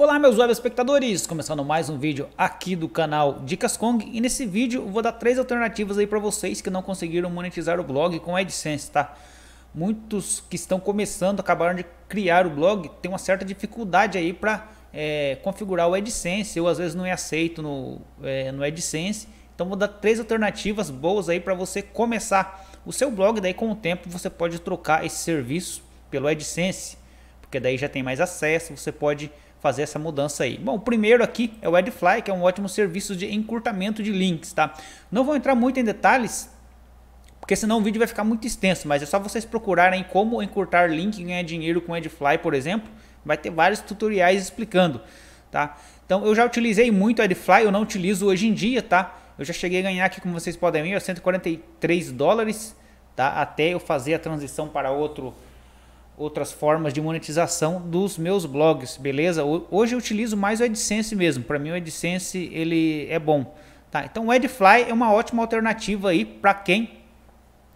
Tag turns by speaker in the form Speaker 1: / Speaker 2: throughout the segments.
Speaker 1: Olá meus web espectadores, começando mais um vídeo aqui do canal Dicas Kong e nesse vídeo eu vou dar três alternativas aí para vocês que não conseguiram monetizar o blog com o AdSense, tá? Muitos que estão começando, acabaram de criar o blog, tem uma certa dificuldade aí para é, configurar o AdSense, eu às vezes não é aceito no, é, no AdSense, então vou dar três alternativas boas aí para você começar o seu blog, daí com o tempo você pode trocar esse serviço pelo AdSense, porque daí já tem mais acesso, você pode fazer essa mudança aí. Bom, o primeiro aqui é o Adfly, que é um ótimo serviço de encurtamento de links, tá? Não vou entrar muito em detalhes, porque senão o vídeo vai ficar muito extenso, mas é só vocês procurarem como encurtar link e ganhar dinheiro com Adfly, por exemplo, vai ter vários tutoriais explicando, tá? Então eu já utilizei muito Adfly, eu não utilizo hoje em dia, tá? Eu já cheguei a ganhar aqui, como vocês podem ver, 143 dólares, tá? Até eu fazer a transição para outro outras formas de monetização dos meus blogs, beleza? Hoje eu utilizo mais o AdSense mesmo, para mim o AdSense ele é bom. Tá, então o AdFly é uma ótima alternativa aí para quem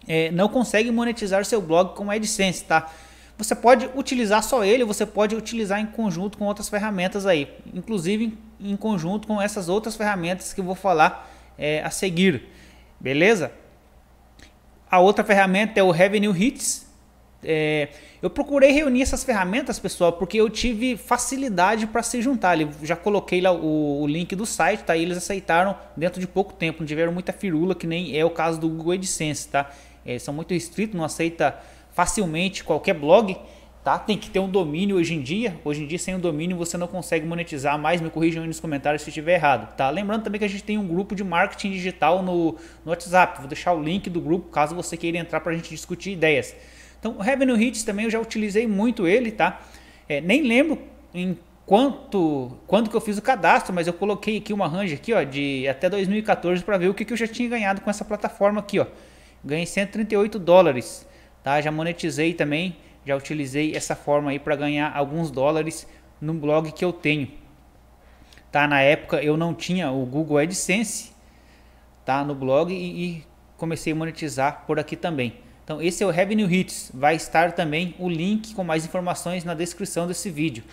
Speaker 1: é, não consegue monetizar seu blog com o AdSense, tá? Você pode utilizar só ele, você pode utilizar em conjunto com outras ferramentas aí, inclusive em conjunto com essas outras ferramentas que eu vou falar é, a seguir, beleza? A outra ferramenta é o Revenue Hits, é, eu procurei reunir essas ferramentas, pessoal, porque eu tive facilidade para se juntar. Eu já coloquei lá o, o, link do site, tá? E eles aceitaram dentro de pouco tempo, não tiveram muita firula, que nem é o caso do Google AdSense, tá? É, são muito restritos, não aceita facilmente qualquer blog, tá? Tem que ter um domínio hoje em dia. Hoje em dia, sem um domínio, você não consegue monetizar mais. Me corrijam aí nos comentários se estiver errado, tá? Lembrando também que a gente tem um grupo de marketing digital no, no WhatsApp. Vou deixar o link do grupo caso você queira entrar para a gente discutir ideias. Então, o Revenue Hits também eu já utilizei muito ele, tá? É, nem lembro em quanto, quando que eu fiz o cadastro, mas eu coloquei aqui uma range aqui, ó, de até 2014 para ver o que, que eu já tinha ganhado com essa plataforma aqui, ó. Ganhei 138 dólares, tá? Já monetizei também, já utilizei essa forma aí para ganhar alguns dólares no blog que eu tenho. Tá? Na época eu não tinha o Google AdSense, tá? No blog e, e comecei a monetizar por aqui também. Então esse é o Revenue Hits, vai estar também o link com mais informações na descrição desse vídeo.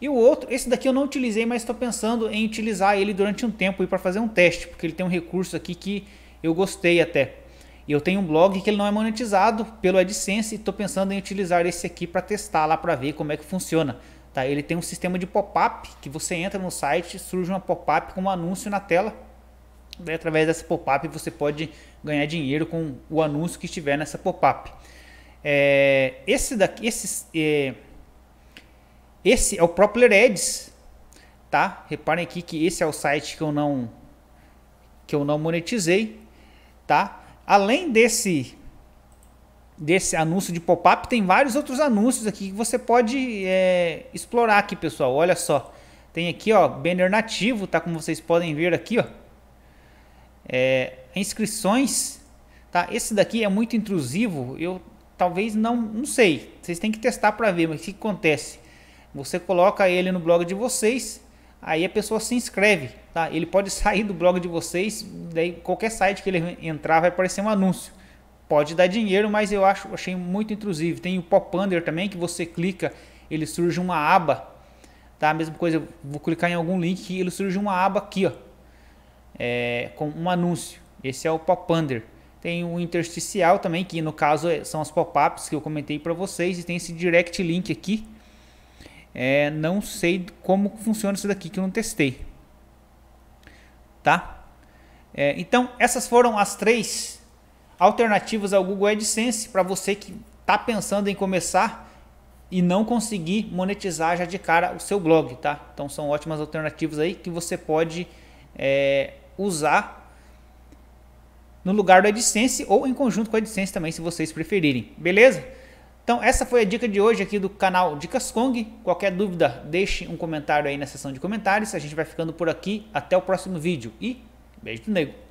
Speaker 1: E o outro, esse daqui eu não utilizei, mas estou pensando em utilizar ele durante um tempo e para fazer um teste, porque ele tem um recurso aqui que eu gostei até. E eu tenho um blog que ele não é monetizado pelo AdSense e estou pensando em utilizar esse aqui para testar lá para ver como é que funciona. Tá? Ele tem um sistema de pop-up que você entra no site, surge uma pop-up com um anúncio na tela Daí, né, através dessa pop-up, você pode ganhar dinheiro com o anúncio que estiver nessa pop-up. É, esse daqui, esse, é, esse é o Propler Ads, tá? Reparem aqui que esse é o site que eu não que eu não monetizei, tá? Além desse desse anúncio de pop-up, tem vários outros anúncios aqui que você pode é, explorar aqui, pessoal. Olha só, tem aqui ó, banner nativo, tá? Como vocês podem ver aqui, ó. É, inscrições, tá? Esse daqui é muito intrusivo, eu talvez não, não sei. Vocês têm que testar para ver, mas o que acontece? Você coloca ele no blog de vocês, aí a pessoa se inscreve, tá? Ele pode sair do blog de vocês, daí qualquer site que ele entrar vai aparecer um anúncio. Pode dar dinheiro, mas eu acho, achei muito intrusivo. Tem o Popunder também que você clica, ele surge uma aba, tá? A mesma coisa, vou clicar em algum link ele surge uma aba aqui, ó é, com um anúncio. Esse é o Popunder. Tem o intersticial também, que no caso é, são as pop-ups que eu comentei para vocês. E tem esse direct link aqui. É, não sei como funciona isso daqui que eu não testei. Tá? É, então, essas foram as três alternativas ao Google AdSense para você que está pensando em começar e não conseguir monetizar já de cara o seu blog, tá? Então são ótimas alternativas aí que você pode é, usar no lugar do AdSense ou em conjunto com a AdSense também, se vocês preferirem, beleza? Então essa foi a dica de hoje aqui do canal Dicas Kong. Qualquer dúvida, deixe um comentário aí na seção de comentários. A gente vai ficando por aqui. Até o próximo vídeo e beijo do nego!